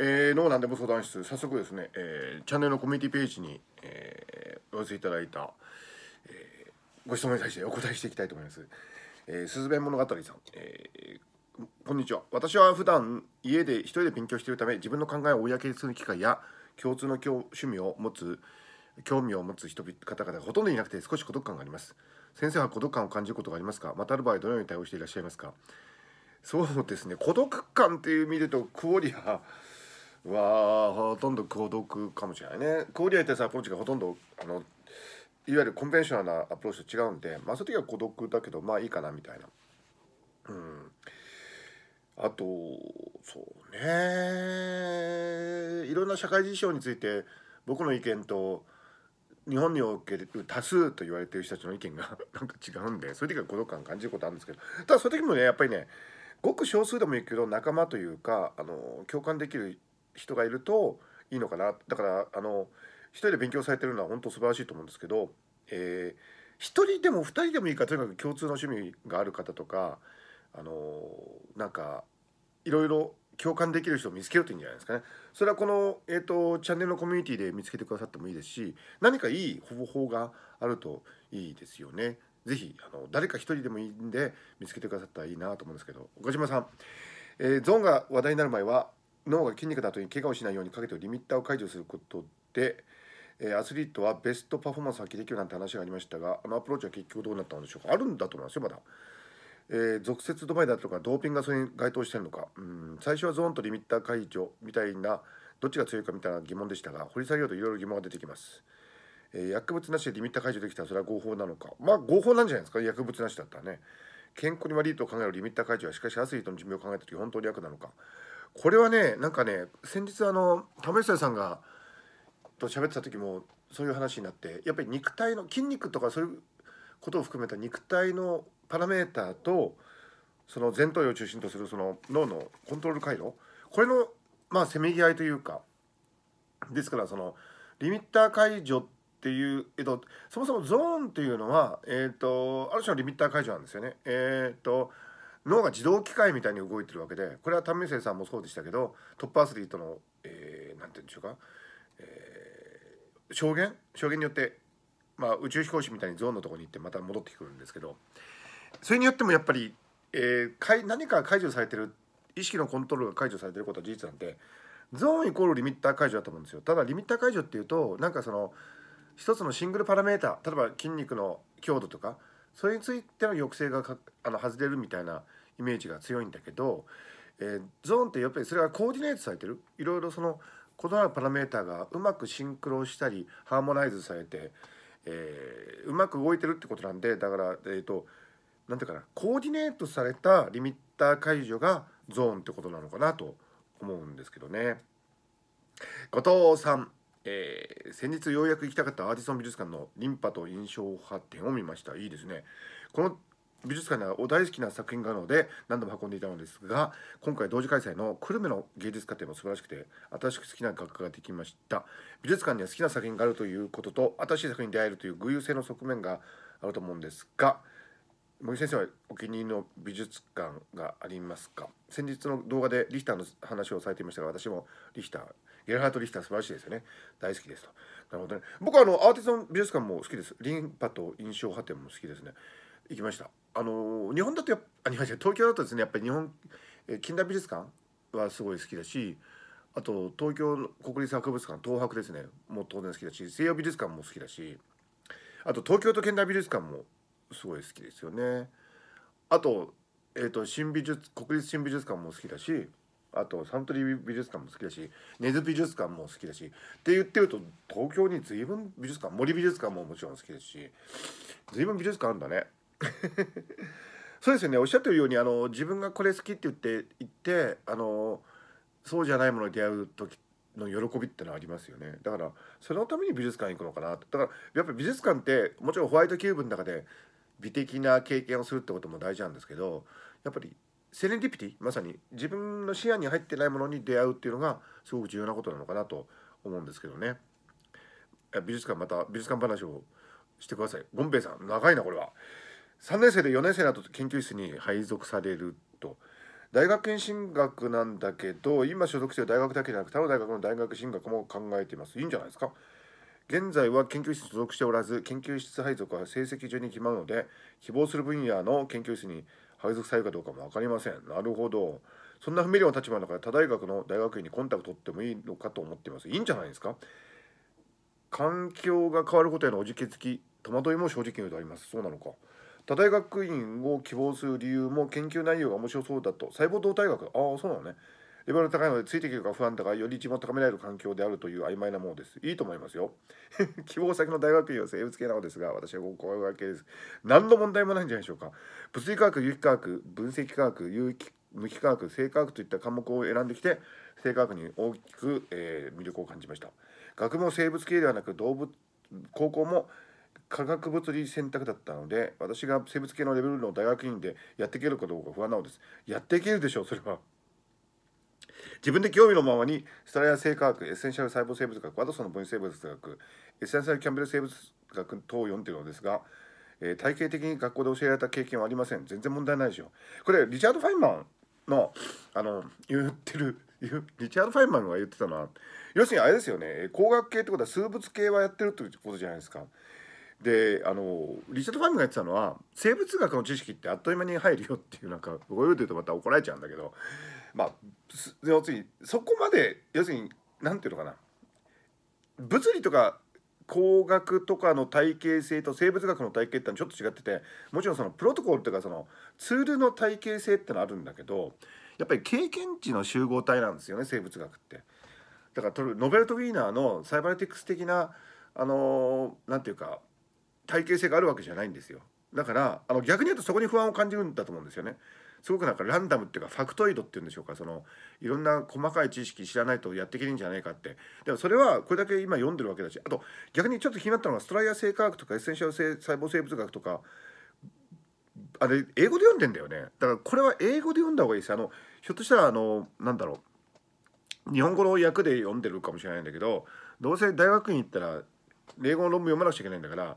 えー、のんでも相談室早速ですね、えー、チャンネルのコミュニティページに、えー、お寄せいただいた、えー、ご質問に対してお答えしていきたいと思います。えー、スズ物語さん、えー、こんにちは私は普段家で一人で勉強しているため自分の考えを公にする機会や共通の趣味を持つ興味を持つ人々方々がほとんどいなくて少し孤独感があります先生は孤独感を感じることがありますかまたある場合どのように対応していらっしゃいますかそうですね孤独感っていう意味でとクオリアはほとんど孤独かもしれないね小売り相手さアプローチがほとんどあのいわゆるコンベンショナルなアプローチと違うんで、まあ、その時は孤独だけどまあいいかなみたいなうんあとそうねいろんな社会事象について僕の意見と日本における多数と言われてる人たちの意見が なんか違うんでそういう時は孤独感感じることあるんですけどただそういう時もねやっぱりねごく少数でもいいけど仲間というかあの共感できる人がいるといいのかなだからあの1人で勉強されてるのは本当素晴らしいと思うんですけど、えー、1人でも2人でもいいからとにかく共通の趣味がある方とかあのなんかいろいろ共感できる人を見つけるといいんじゃないですかね。それはこの、えーと、とチャンネルのコミュニティで見つけてくださってもいいですし何かいい方法があるといいですよね。ぜひあの誰か一人でもいいんで見つけてくださったらいいなと思うんですけど岡島さん、えー、ゾーンが話題になる前は脳が筋肉の後に怪我をしないようにかけてリミッターを解除することでえアスリートはベストパフォーマンスを発揮できるなんて話がありましたがあのアプローチは結局どうなったんでしょうかあるんだと思いますよまだ。えー、俗説ドバイだとかドーピングがそれに該当してるのかうん最初はゾーンとリミッター解除みたいなどっちが強いかみたいな疑問でしたが掘り下げようといろいろ疑問が出てきます、えー、薬物なしでリミッター解除できたらそれは合法なのかまあ合法なんじゃないですか薬物なしだったらね健康に悪いと考えるリミッター解除はしかしアスリートの寿命を考えた時本当に悪なのかこれはねなんかね先日あの為下さんがと喋ってた時もそういう話になってやっぱり肉体の筋肉とかそういうことを含めた肉体のパラメーターとその前頭葉を中心とするその脳のコントロール回路これのまあせめぎ合いというかですからそのリミッター解除っていう、えっと、そもそもゾーンっていうのは、えっと、ある種のリミッター解除なんですよね。えっと脳が自動機械みたいに動いてるわけでこれは為末さんもそうでしたけどトップアスリートの何、えー、て言うんでしょうか、えー、証言証言によって、まあ、宇宙飛行士みたいにゾーンのとこに行ってまた戻ってくるんですけどそれによってもやっぱり、えー、何か解除されてる意識のコントロールが解除されてることは事実なんでゾーンイコールリミッター解除だと思うんですよ。ただリミッター解除っていうとなんかその一つのシングルパラメータ例えば筋肉の強度とかそれについての抑制があの外れるみたいなイメージが強いんだけど、えー、ゾーンってやっぱりそれがコーディネートされてるいろいろその異なるパラメーターがうまくシンクロしたりハーモナイズされて、えー、うまく動いてるってことなんでだからえー、何て言うかなコーディネートされたリミッター解除がゾーンってことなのかなと思うんですけどね。後藤さんえー、先日ようやく行きたかったアーティソン美術館のリンパと印象派展を見ましたいいですねこの美術館ではお大好きな作品があるので何度も運んでいたのですが今回同時開催の久留米の芸術家展も素晴らしくて新しく好きな画家ができました美術館には好きな作品があるということと新しい作品に出会えるという偶遇性の側面があると思うんですが森先生はお気に入りの美術館がありますか先日の動画でリヒターの話をされていましたが私もリヒターゲルハート・リヒター素晴らしいですよね大好きですとなるほどね僕はあのアーティストの美術館も好きですリンパと印象派展も好きですね行きましたあの日本だとやあ日本東京だとですねやっぱり日本近代美術館はすごい好きだしあと東京の国立博物館東博ですねもう当然好きだし西洋美術館も好きだしあと東京都近代美術館もすごい好きですよね。あと,、えーと、と新美術国立新美術館も好きだしあとサントリー美術館も好きだし根津美術館も好きだしって言ってると東京に随分美術館森美術館ももちろん好きですし随分美術館あるんだね。そうですよねおっしゃってるようにあの自分がこれ好きって言って言ってあのそうじゃないものに出会う時の喜びってのはありますよねだからそのために美術館行くのかなとだからやっぱり美術館ってもちろんホワイトキューブの中で美的な経験をするってことも大事なんですけどやっぱりセレンディピティまさに自分の視野に入ってないものに出会うっていうのがすごく重要なことなのかなと思うんですけどね美術館また美術館話をしてくださいゴンベイさん長いなこれは。3年生で4年生だと研究室に配属されると大学院進学なんだけど今所属している大学だけじゃなく他の大学の大学進学も考えていますいいんじゃないですか現在は研究室に所属しておらず研究室配属は成績順に決まるので希望する分野の研究室に配属されるかどうかも分かりませんなるほどそんな不明瞭な立場の中で他大学の大学院にコンタクト取ってもいいのかと思っていますいいんじゃないですか環境が変わることへのおじけつき戸惑いも正直言うとありますそうなのか他大学院を希望する理由も研究内容が面白そうだと細胞動態学ああそうなのねレベル高いのでついていけるか不安だがより一番高められる環境であるという曖昧なものですいいと思いますよ 希望先の大学院は生物系なのですが私はいうわけです何の問題もないんじゃないでしょうか物理科学有機化学分析科学有機無機化学生化学といった科目を選んできて生化学に大きく、えー、魅力を感じました学問生物系ではなく動物高校も化学物理選択だったので私が生物系のレベルの大学院でやっていけるかどうか不安なのですやっていけるでしょうそれは自分で興味のままにスタライア生化学エッセンシャル細胞生物学ワトソンの分子生物学エッセンシャルキャンベル生物学等を読んでいるのですが、えー、体系的に学校で教えられた経験はありません全然問題ないでしょこれリチャード・ファインマンのあの言ってるリチャード・ファインマンが言ってたのは要するにあれですよね工学系ってことは数物系はやってるってことじゃないですかであのリチャード・ファミンが言ってたのは生物学の知識ってあっという間に入るよっていうなんかこういうと言うとまた怒られちゃうんだけどまあ要するにそこまで要するに何て言うのかな物理とか工学とかの体系性と生物学の体系ってのはちょっと違っててもちろんそのプロトコルというかそのツールの体系性ってのあるんだけどやっぱり経験値の集合体なんですよね生物学って。だからノベルト・ウィーナーのサイバーティクス的なあの何て言うか体系性があるわけじゃないんですよだからあの逆に言うとそこに不安を感じるんだと思うんですよねすごくなんかランダムっていうかファクトイドっていうんでしょうかそのいろんな細かい知識知らないとやっていけるんじゃないかってでもそれはこれだけ今読んでるわけだしあと逆にちょっと気になったのがストライア性科学とかエッセンシャル性細胞生物学とかあれ英語で読んでんだよねだからこれは英語で読んだ方がいいですあのひょっとしたらあのなんだろう日本語の訳で読んでるかもしれないんだけどどうせ大学院行ったら英語の論文読まなくちゃいけないんだから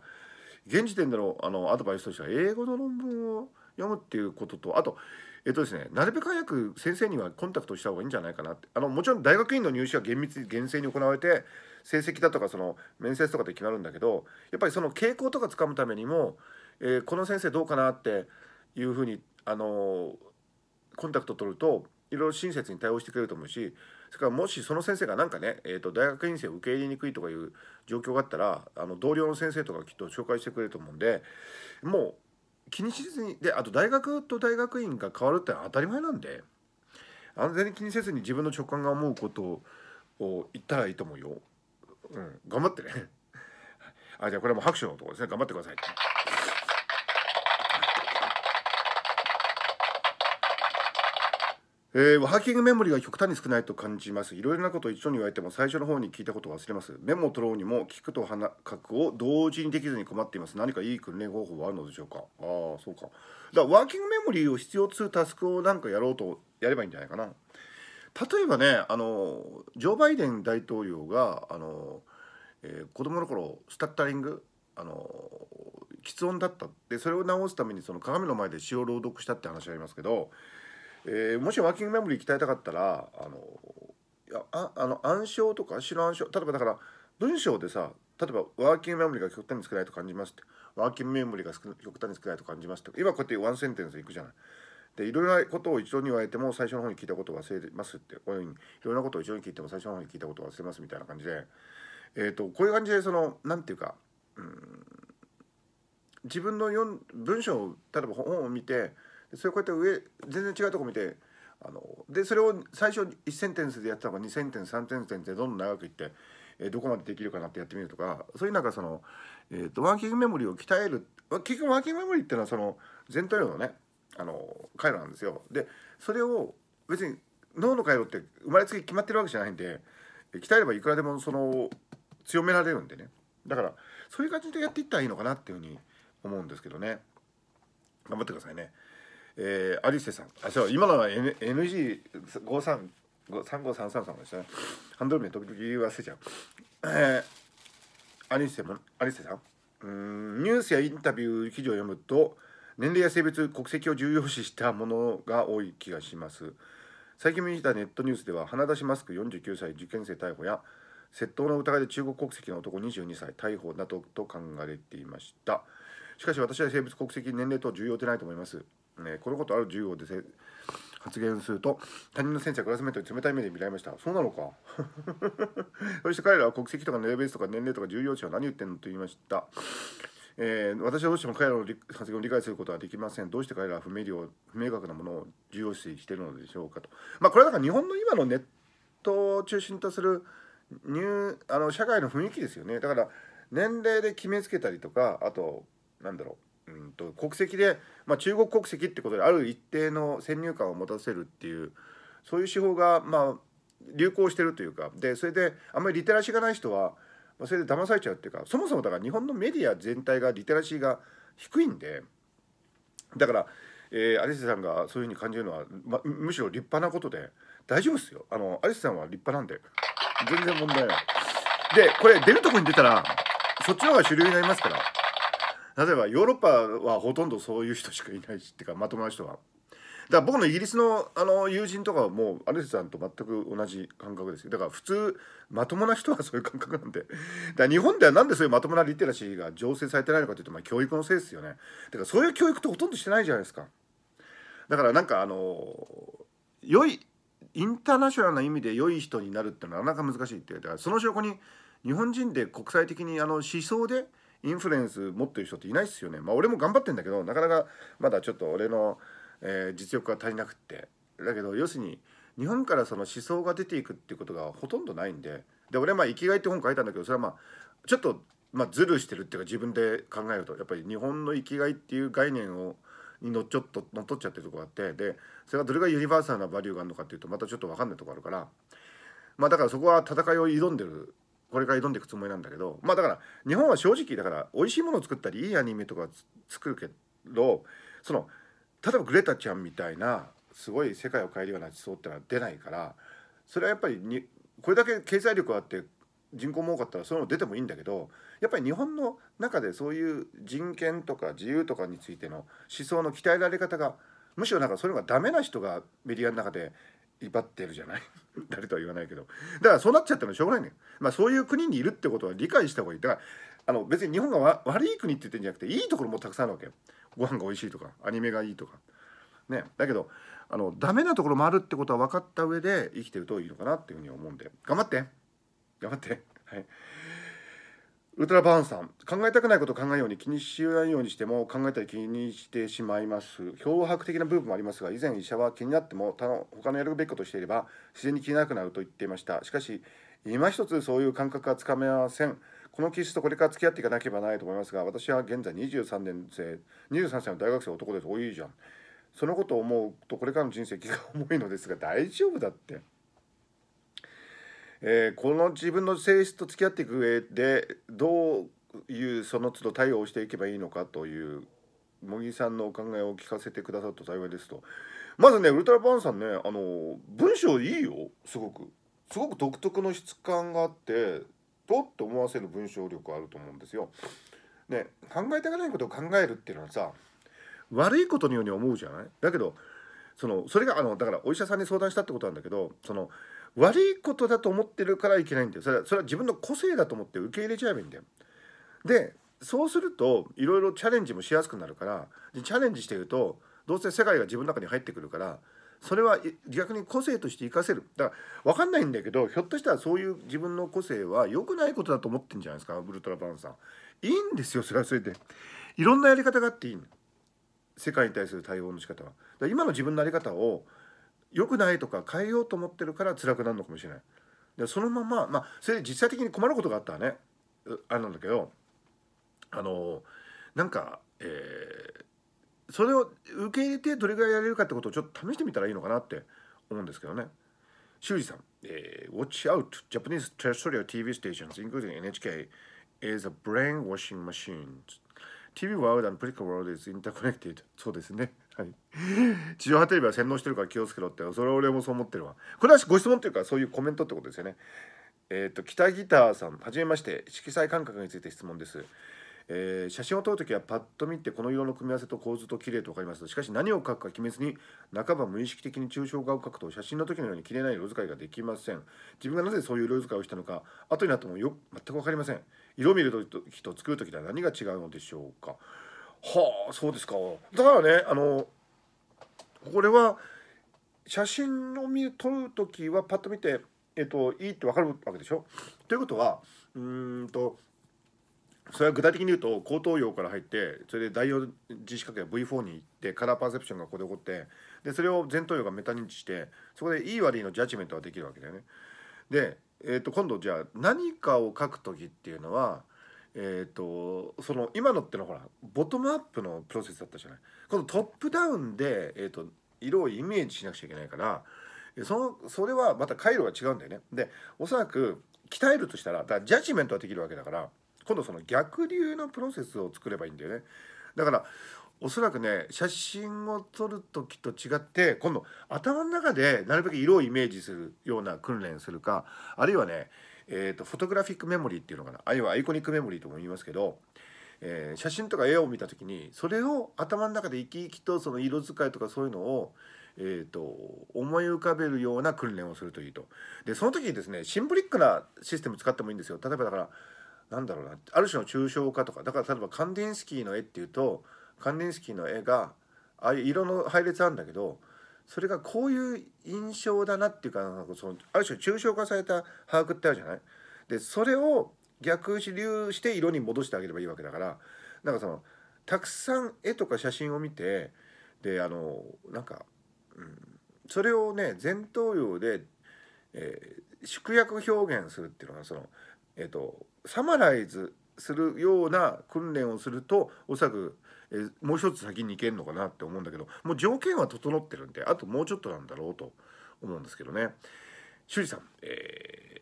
現時点でのあのアドバイスとしては英語の論文を読むっていうこととあとえっとですね、なるべく早く先生にはコンタクトした方がいいんじゃないかなってあのもちろん大学院の入試は厳密に厳正に行われて成績だとかその面接とかで決まるんだけどやっぱりその傾向とかつかむためにも、えー、この先生どうかなっていうふうに、あのー、コンタクト取るといろいろ親切に対応してくれると思うしそれからもしその先生が何かね、えーと、大学院生を受け入れにくいとかいう状況があったらあの同僚の先生とかきっと紹介してくれると思うんでもう気にしずにであと大学と大学院が変わるってのは当たり前なんで安全に気にせずに自分の直感が思うことを言ったらいいと思うよ。うん、頑張ってね。あじゃあこれも拍手のところですね頑張ってください。えー、ハーキングメモリーが極端に少ないと感じます。いろいろなことを一緒に言われても最初の方に聞いたことを忘れます。メモを取ろうにも聞くと書くを同時にできずに困っています。何かいい訓練方法はあるのでしょうかああ、そうか。だワーキングメモリーを必要とするタスクをなんかやろうとやればいいんじゃないかな。例えばね、あの、ジョー・バイデン大統領が、あの、えー、子供の頃、スタッタリング、あの、喫音だったでそれを直すためにその鏡の前で詩を朗読したって話ありますけどえー、もしワーキングメモリー鍛えたかったらあのいやああの暗証とか白暗証例えばだから文章でさ例えばワーキングメモリーが極端に少ないと感じますってワーキングメモリーが極端に少ないと感じますって今こうやってワンセンテンスいくじゃない。でいろいろなことを一度に言われても最初の方に聞いたことを忘れますってこういうふうにいろいろなことを一度に聞いても最初の方に聞いたことを忘れますみたいな感じで、えーと、こういう感じでその何て言うかうん自分の文章を例えば本を見てそれこうやって上全然違うとこ見てあのでそれを最初1センテンスでやってたのが2センテンス3センテンスでどんどん長くいって、えー、どこまでできるかなってやってみるとかそういうなんかその、えーと、とワーキングメモリーを鍛える結局ワーキングメモリーっていうのはその全体量のねあの回路なんですよ。でそれを別に脳の回路って生まれつき決まってるわけじゃないんで鍛えればいくらでもその強められるんでねだからそういう感じでやっていったらいいのかなっていうふうに思うんですけどね頑張ってくださいね。えー、有瀬さんあそう今のは n g 3 5 3さんですねハンドル名時々忘れちゃうえー、有瀬も有瀬さんうんニュースやインタビュー記事を読むと年齢や性別国籍を重要視したものが多い気がします最近見たネットニュースでは鼻出しマスク49歳受験生逮捕や窃盗の疑いで中国国籍の男22歳逮捕などと考えていましたしかし私は性別国籍年齢等重要でないと思いますえー、このことある授業で発言すると他人の選生はクラスメートに冷たい目で見られましたそうなのか そして彼らは国籍とか年齢ベースとか年齢とか重要視は何言ってんのと言いましたえー、私はどうしても彼らの発言を理解することはできません。どうして彼らは不明瞭不明確なものを重要視しているのでしょうかと。まあ、これはだから日本の今のネットを中心とするニュあの社会の雰囲気ですよね。だから年齢で決めつけたりとかあとなんだろううんと国籍で、まあ、中国国籍ってことである一定の先入観を持たせるっていうそういう手法が、まあ、流行してるというかでそれであんまりリテラシーがない人はそれで騙されちゃうっていうかそもそもだから日本のメディア全体がリテラシーが低いんでだから、えー、有瀬さんがそういうふうに感じるのは、ま、むしろ立派なことで大丈夫ですよあの有瀬さんは立派なんで全然問題ない。でこれ出るとこに出たらそっちの方が主流になりますから。例えばヨーロッパはほとんどそういう人しかいないしっていうかまともな人は。だから僕のイギリスのあの友人とかはもうアレスさんと全く同じ感覚ですよだから普通まともな人はそういう感覚なんでだから日本では何でそういうまともなリテラシーが醸成されてないのかというと、まあ、教育のせいですよねだからそういう教育ってほとんどしてないじゃないですかだからなんかあの良いインターナショナルな意味で良い人になるってのはなかなか難しいってだからその証拠に日本人で国際的にあの思想でインフルエンス持ってる人っていないっすよねまあ俺も頑張ってんだけどなかなかまだちょっと俺の、えー、実力が足りなくってだけど要するに日本からその思想が出ていくっていうことがほとんどないんでで俺はまあ「生きがい」って本書いたんだけどそれはまあちょっとまあズルしてるっていうか自分で考えるとやっぱり日本の生きがいっていう概念をにのっちょっと乗っ取っちゃってるとこがあってでそれがどれがユニバーサルなバリューがあるのかっていうとまたちょっと分かんないとこあるからまあだからそこは戦いを挑んでるこれから挑んでいくつもりなんだけどまあだから日本は正直だから美味しいものを作ったりいいアニメとか作るけどその例えばグレタちゃんみたいなすごい世界を変えるような思想ってのは出ないからそれはやっぱりにこれだけ経済力があって人口も多かったらそういうの出てもいいんだけどやっぱり日本の中でそういう人権とか自由とかについての思想の鍛えられ方がむしろなんかそういうのがダメな人がメディアの中で威張ってるじゃない 誰とは言わないけどだからそうなっちゃったのしょうがないね、ん、まあ、そういう国にいるってことは理解した方がいいだからあの別に日本が悪い国って言ってんじゃなくていいところもたくさんあるわけよご飯が美味しいとかアニメがいいとかねだけどあのダメなところもあるってことは分かった上で生きてるといいのかなっていうふうに思うんで頑張って頑張ってはい。ウルトラバーンさん考えたくないことを考えように気にしないようにしても考えたり気にしてしまいます漂白的な部分もありますが以前医者は気になっても他の他のやるべきことをしていれば自然に気になくなると言っていましたしかし今一つそういう感覚はつかめませんこの気質とこれから付き合っていかなければないと思いますが私は現在23年生23歳の大学生男です多いじゃんそのことを思うとこれからの人生気が重いのですが大丈夫だってえー、この自分の性質と付き合っていく上でどういうその都度対応していけばいいのかという茂木さんのお考えを聞かせてくださった幸いですとまずねウルトラパンさんねあの文章いいよすごくすごく独特の質感があってとって思わせる文章力あると思うんですよ。ね考えたくないことを考えるっていうのはさ悪いことのように思うじゃないだけどそのそれがあのだからお医者さんに相談したってことなんだけどその悪いことだと思ってるからいけないんだよそれはそれは自分の個性だと思って受け入れちゃえばいいんだよでそうするといろいろチャレンジもしやすくなるからチャレンジしてるとどうせ世界が自分の中に入ってくるからそれは逆に個性として活かせるだから分かんないんだけどひょっとしたらそういう自分の個性は良くないことだと思ってんじゃないですかウルトラバーンさんいいんですよそれはそれでいろんなやり方があっていい世界に対する対応の仕方は今の自分のやり方を良くないとか変えようと思ってるから辛くなるのかもしれないでそのまままあそれで実際的に困ることがあったらねあれなんだけどあのなんか、えー、それを受け入れてどれぐらいやれるかってことをちょっと試してみたらいいのかなって思うんですけどね。修二さん、えー、Watch out Japanese terrestrial TV stations including NHK is a brainwashing machine TV world and political world is interconnected そうですねはい、地上波テレビは洗脳してるから気をつけろってそれは俺もそう思ってるわこれはご質問というかそういうコメントってことですよねえっ、ー、と北ギターさんはじめまして色彩感覚について質問ですえー、写真を撮るときはパッと見てこの色の組み合わせと構図と綺麗と分かりますしかし何を描くか決めずに半ば無意識的に抽象画を描くと写真の時のように綺麗な色使いができません自分がなぜそういう色使いをしたのか後になってもよ全く分かりません色を見るときと作るときでは何が違うのでしょうかはあそうですかだからねあのこれは写真を見撮る時はパッと見て、えっと、いいって分かるわけでしょということはうんとそれは具体的に言うと高等葉から入ってそれで第4次仕掛け V4 に行ってカラーパーセプションがここで起こってでそれを前頭葉がメタ認知してそこでいい悪いのジャッジメントができるわけだよね。で、えー、と今度じゃあ何かを書く時っていうのはえー、とその今のってのはほらボトムアップのプロセスだったじゃないこのトップダウンで、えーと、色をイメージしなくちゃいけないからそのそれはまた回路が違うんだよねでおそらく鍛えるとしたらだジャッジメントはできるわけだから今度その逆流のプロセスを作ればいいんだよねだからおそらくね写真を撮る時と違って今度頭の中でなるべく色をイメージするような訓練するかあるいはねえーと、フォトグラフィックメモリーっていうのかなあるいはアイコニックメモリーとも言いますけど、えー、写真とか絵を見た時にそれを頭の中で生き生きとその色使いとかそういうのを、えーと、思い浮かべるような訓練をするといいと。でその時にですねシンボリックなシステム使ってもいいんですよ。例えばだからなんだろうなある種の抽象化とかだから例えばカンディンスキーの絵っていうとカンディンスキーの絵がああいう色の配列あるんだけどそれがこういう印象だなっていうかなんかそのある種抽象化された把握ってあるじゃないでそれを逆支流して色に戻してあげればいいわけだからなんかそのたくさん絵とか写真を見てであのなんか、うん、それをね前頭葉で、えー、縮約表現するっていうのがその、えーと、とサマライズするような訓練をするとおそらくえー、もう一つ先に行けるのかなって思うんだけどもう条件は整ってるんであともうちょっとなんだろうと思うんですけどね。修二さん、え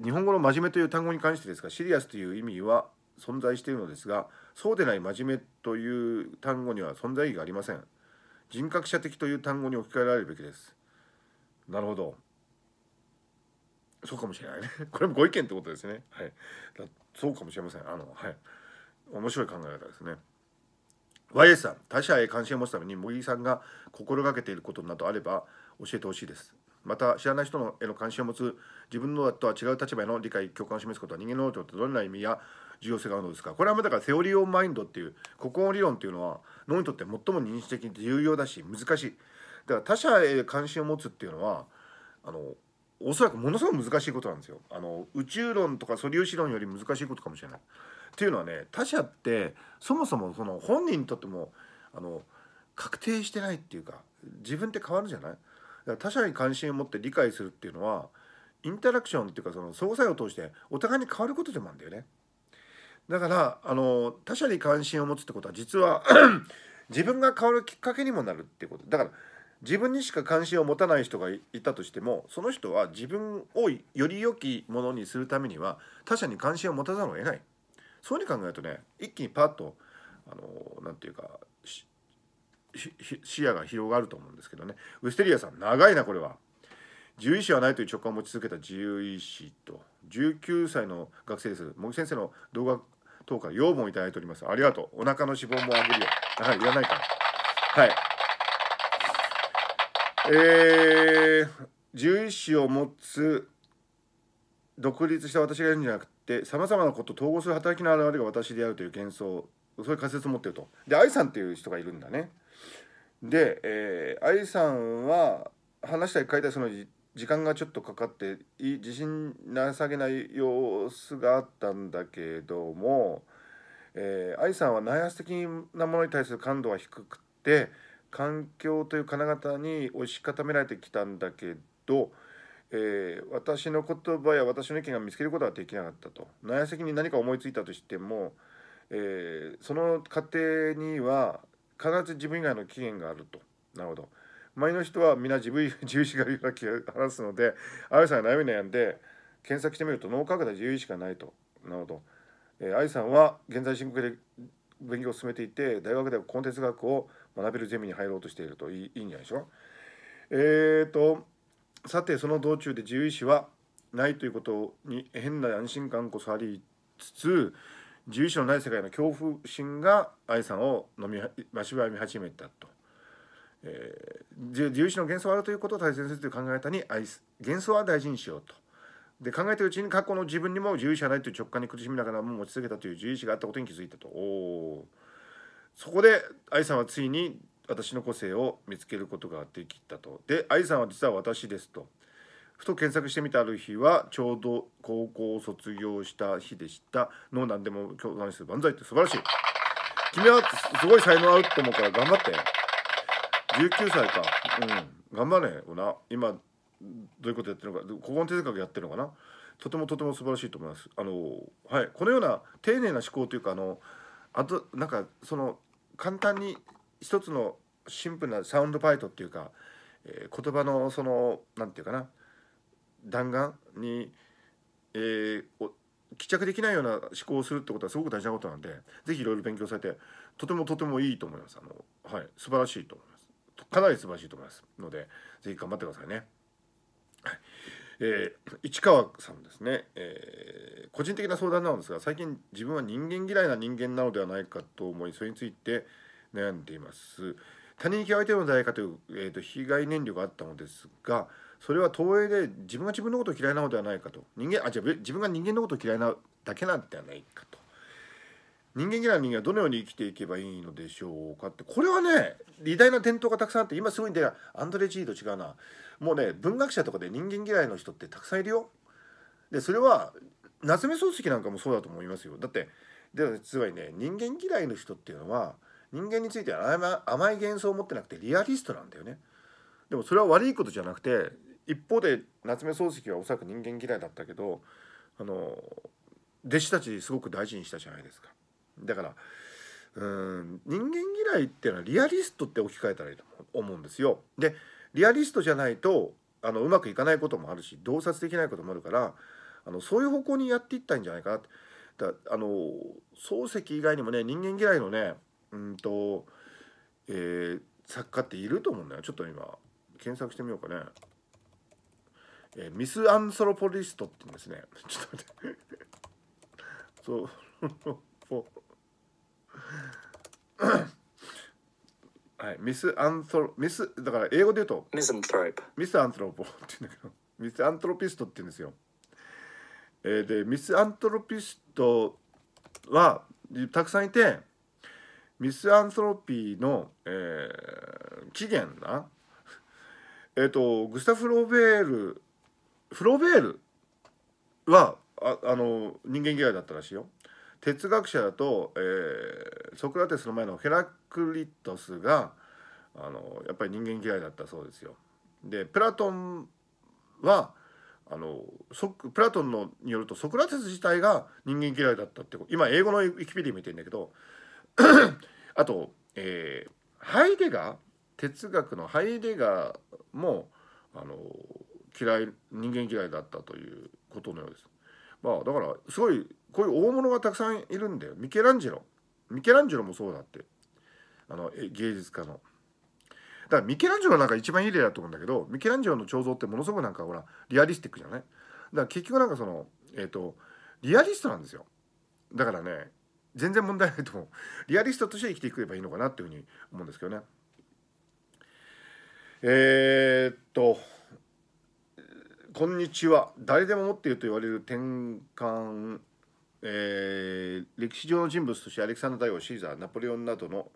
ー、日本語の真面目という単語に関してですがシリアスという意味は存在しているのですがそうでない真面目という単語には存在意義がありません人格者的という単語に置き換えられるべきですなるほどそうかもしれないね これもご意見ってことですねはいそうかもしれませんあのはい面白い考え方ですね YS さん他者へ関心を持つために茂木さんが心がけていることなどあれば教えてほしいですまた知らない人への関心を持つ自分のとは違う立場への理解共感を示すことは人間の脳っとどんな意味や重要性があるのですかこれはだからセオリー・オン・マインドっていう古今理論っていうのは脳にとって最も認知的に重要だし難しいだから他者へ関心を持つっていうのはあのおそらくものすごく難しいことなんですよあの宇宙論とか素粒子論より難しいことかもしれないっていうのはね他者ってそもそもその本人にとってもあの確定してないっていうか自分って変わるじゃないだから他者に関心を持って理解するっていうのはインタラクションっていうかその相互作用を通してお互いに変わることでもあるんだよね。だからあの他者に関心を持つってことは実は 自分が変わるきっかけにもなるっていうことだから自分にしか関心を持たない人がいたとしてもその人は自分をより良きものにするためには他者に関心を持たざるを得ないそういうふうに考えるとね一気にパッとあの何て言うか視野が広がると思うんですけどねウステリアさん長いなこれは。獣医師はないという直感を持ち続けた獣医師と19歳の学生です茂木先生の動画等から養分をいただいておりますありがとうお腹の脂肪もあげるよはいいらないからはいえー、獣医師を持つ独立した私がいるんじゃなくてってさまざまなことを統合する働きの表れが私であるという幻想そういう仮説を持ってるとで愛さんっていう人がいるんだねで、えー、愛さんは話したり書いたりその時間がちょっとかかってい自信なさげな様子があったんだけども、えー、愛さんは内発的なものに対する感度は低くて環境という金型に押し固められてきたんだけどえー、私の言葉や私の意見が見つけることはできなかったと内責に何か思いついたとしても、えー、その過程には必ず自分以外の期限があるとなるほど前の人は皆自分 自由意志がいるような話すので愛さんが悩み悩んで検索してみると脳科学で自由意志がないとなるほど、えー、愛さんは現在進行で勉強を進めていて大学ではコンテンツ学を学べるゼミに入ろうとしているといいいいんじゃないでしょうえっ、ー、とさてその道中で自由意はないということに変な安心感こそありつつ自由意のない世界の恐怖心が愛さんを飲みましばみ始めたと。えー、自由意の幻想あるということを大切にするという考え方に愛す幻想は大事にしようと。で考えてるうちに過去の自分にも自由意志がないという直感に苦しみながらも持ち続けたという自由意があったことに気づいたと。おそこで愛さんはついに私の個性を見つけることができたと。で、愛さんは実は私ですと。ふと検索してみたある日はちょうど高校を卒業した日でしたの何でも共感する万歳って素晴らしい君はすごい才能あると思うから頑張って19歳かうん頑張れよな今どういうことやってるのか古今哲学やってるのかなとてもとても素晴らしいと思いますあのはいこのような丁寧な思考というかあのあとなんかその簡単に一つのシンプルなサウンドパイトっていうか、えー、言葉のその何て言うかな弾丸に、えー、帰着できないような思考をするってことはすごく大事なことなんで是非いろいろ勉強されてとてもとてもいいと思いますあの、はい、素晴らしいと思いますかなり素晴らしいと思いますので是非頑張ってくださいね。えー、市川さんですね、えー、個人的な相談なんですが最近自分は人間嫌いな人間なのではないかと思いそれについて悩んでいます。他人に嫌われてるのではないかという、えーと、被害燃料があったのですがそれは投影で自分が自分のことを嫌いなのではないかと人間あじゃ自分が人間のことを嫌いなだけなんではないかと人間嫌いな人間はどのように生きていけばいいのでしょうかってこれはね偉大な伝統がたくさんあって今すごいんだアンドレ・ジーと違うなもうね文学者とかで人間嫌いの人ってたくさんいるよでそれは夏目漱石なんかもそうだと思いますよだってではつまりね人間嫌いの人っていうのは人間については甘い幻想を持ってなくてリアリストなんだよねでもそれは悪いことじゃなくて一方で夏目漱石はおそらく人間嫌いだったけどあの弟子たちすごく大事にしたじゃないですかだからうん人間嫌いっていうのはリアリストって置き換えたらいいと思うんですよでリアリストじゃないとあのうまくいかないこともあるし洞察できないこともあるからあのそういう方向にやっていったんじゃないかなってだあの漱石以外にもね人間嫌いのねうんと、えー、作家っていると思うんだよちょっと今検索してみようかね、えー、ミス・アンソロポリストって言うんですね ちょっと待ってそう はい、ミス・アンソロミスだから英語で言うとミス・アントロポミス・アンソロポって言うんだけどミス・アントロピストって言うんですよ、えー、でミス・アントロピストはたくさんいてミスアンソロピーの、えー、起源な えっ、ー、とグスタフ・ローベールフローベールはああの人間嫌いだったらしいよ哲学者だと、えー、ソクラテスの前のヘラクリトスがあのやっぱり人間嫌いだったそうですよでプラトンはあのプラトンのによるとソクラテス自体が人間嫌いだったって今英語のウィキペディ見てんだけどあと、えー、ハイデガー哲学のハイデガーもあの嫌い人間嫌いだったということのようです。まあだからすごいこういう大物がたくさんいるんだよミケランジェロミケランジェロもそうだってあの芸術家の。だからミケランジェロなんか一番いい例だと思うんだけどミケランジェロの彫像ってものすごくなんかほらリアリスティックじゃないだから結局なんかそのえっ、ー、とリアリストなんですよだからね全然問題ないと思うリアリストとして生きていけばいいのかなっていうふうに思うんですけどねえー、っと「こんにちは誰でも持っていると言われる転換、えー、歴史上の人物としてアレキサンダー大王シーザーナポレオンなどの、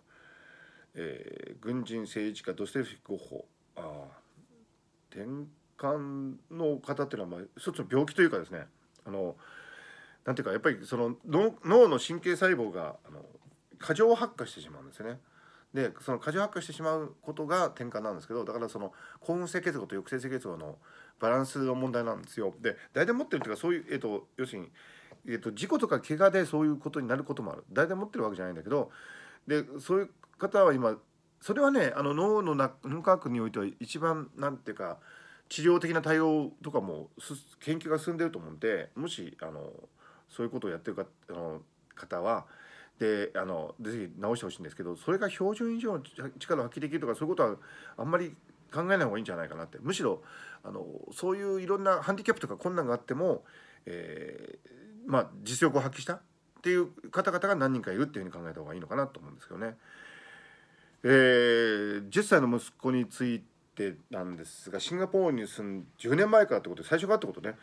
えー、軍人政治家ドステフィック候補あ転換の方っていうのは、まあ、一つの病気というかですねあのなんていうかやっぱりその脳の神経細胞があの過剰発火してしまうんですよね。でその過剰発火してしまうことが転換なんですけどだからその幸運性結合と抑制性結合のバランスの問題なんですよ。で大体持ってるっていうかそういう、えーと、要するに、えーと、と事故とか怪我でそういうことになることもある大体持ってるわけじゃないんだけどでそういう方は今それはねあの脳の脳科学においては一番なんていうか治療的な対応とかも研究が進んでると思うんでもしあの。そういうことをやってるかあの方はであのぜひ直してほしいんですけどそれが標準以上の力を発揮できるとかそういうことはあんまり考えない方がいいんじゃないかなってむしろあのそういういろんなハンディキャップとか困難があっても、えー、まあ、実力を発揮したっていう方々が何人かいるっていうふうに考えた方がいいのかなと思うんですけどね。えー、10歳の息子についてなんですがシンガポールに住ん10年前からってことで最初からってことね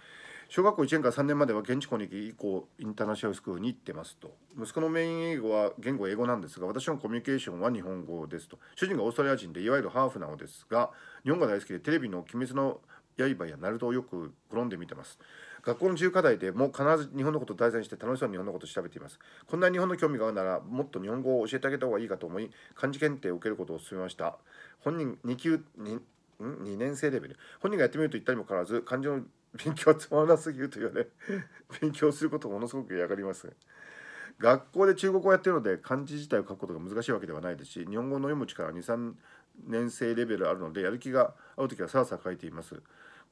小学校1年から3年までは現地校に行き以降インターナショナルスクールに行ってますと息子のメイン英語は言語英語なんですが私のコミュニケーションは日本語ですと主人がオーストラリア人でいわゆるハーフなのですが日本が大好きでテレビの「鬼滅の刃」や「ナルト」をよく転んで見てます学校の自由課題でも必ず日本のことを題材にして楽しそうに日本のことを調べていますこんなに日本の興味があるならもっと日本語を教えてあげた方がいいかと思い漢字検定を受けることを勧めました本人2級 2, 2年生レベル本人がやってみると言ったにもかかわらず漢字の勉強つまらなすぎると言われ勉強することをものすごく嫌がります学校で中国語をやってるので漢字自体を書くことが難しいわけではないですし日本語の読む力23年生レベルあるのでやる気が合う時はさあさあ書いています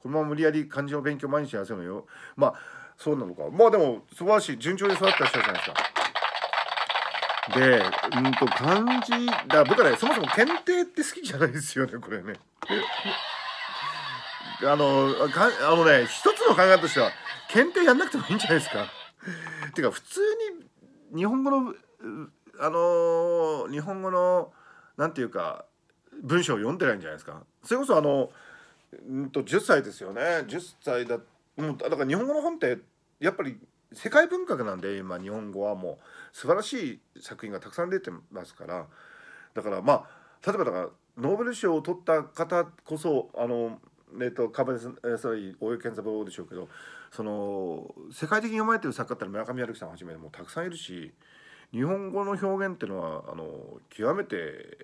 このまま無理やり漢字の勉強毎日やらせるのよまあそうなのかまあでも素晴らしい順調に育った人じゃないですかで、うんと、漢字、だ僕はね、そもそも検定って好きじゃないですよね、これね。あのかあのね一つの考えとしては検定やんなくてもいいんじゃないですかていうか普通に日本語のあの日本語のなんていうか文章を読んでないんじゃないですかそれこそあのうんと10歳ですよね10歳だもうだから日本語の本ってやっぱり世界文学なんで今日本語はもう素晴らしい作品がたくさん出てますからだからまあ例えばだからノーベル賞を取った方こそあのえっと、カバネス・サリー大江健三郎でしょうけどその世界的に読まれてる作家って村上春樹さんはじめもうたくさんいるし日本語の表現っていうのはあの極めて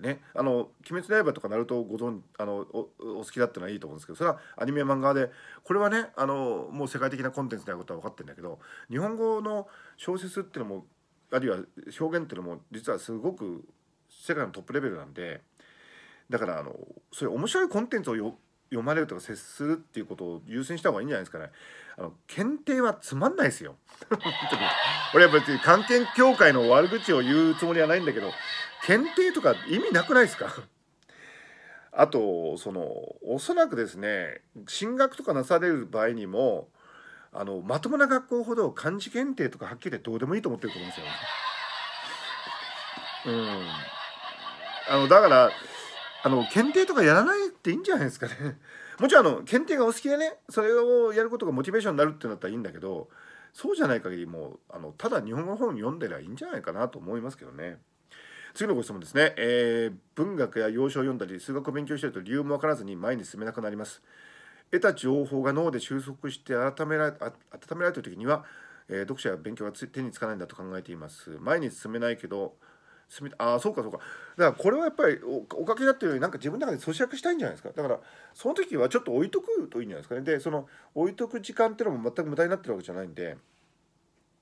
ね「あの鬼滅の刃」とか「なると、をご存あのおお好きだってのはいいと思うんですけどそれはアニメ漫画でこれはねあのもう世界的なコンテンツであることは分かってるんだけど日本語の小説っていうのもあるいは表現っていうのも実はすごく世界のトップレベルなんでだからあのそういう面白いコンテンツをよ読まれるとか接するっていうことを優先した方がいいんじゃないですかね。あの検定はつまんないですよ。俺は別に関係協会の悪口を言うつもりはないんだけど、検定とか意味なくないですか？あとそのおそらくですね進学とかなされる場合にもあのまともな学校ほど漢字検定とかはっきり言ってどうでもいいと思ってると思うんですよ。うん、あのだからあの検定とかやらないっていいんじゃないですかね。もちろんあの検定がお好きでねそれをやることがモチベーションになるってなったらいいんだけどそうじゃない限りもうあのただ日本語本読んでりゃいいんじゃないかなと思いますけどね。次のご質問ですね、えー、文学や洋書を読んだり数学を勉強してると理由も分からずに前に進めなくなります得た情報が脳で収束して改めら温められている時には、えー、読者や勉強が手につかないんだと考えています前に進めないけどみああそうかそうかだからこれはやっぱりおかげだっていうよりなんか自分の中で咀嚼したいんじゃないですかだからその時はちょっと置いとくといいんじゃないですかねでその置いとく時間っていうのも全く無駄になってるわけじゃないんで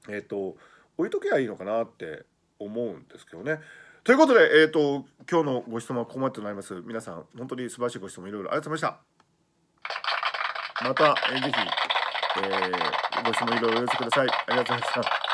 えっ、ー、と置いとけばいいのかなって思うんですけどね。ということで、えーと、と今日のご質問はここまでとなります。皆さん、本当に素晴らしいご質問いろいろありがとうございました。また、えー、ぜひ、えー、ご質問いろいろお寄せください。ありがとうございました。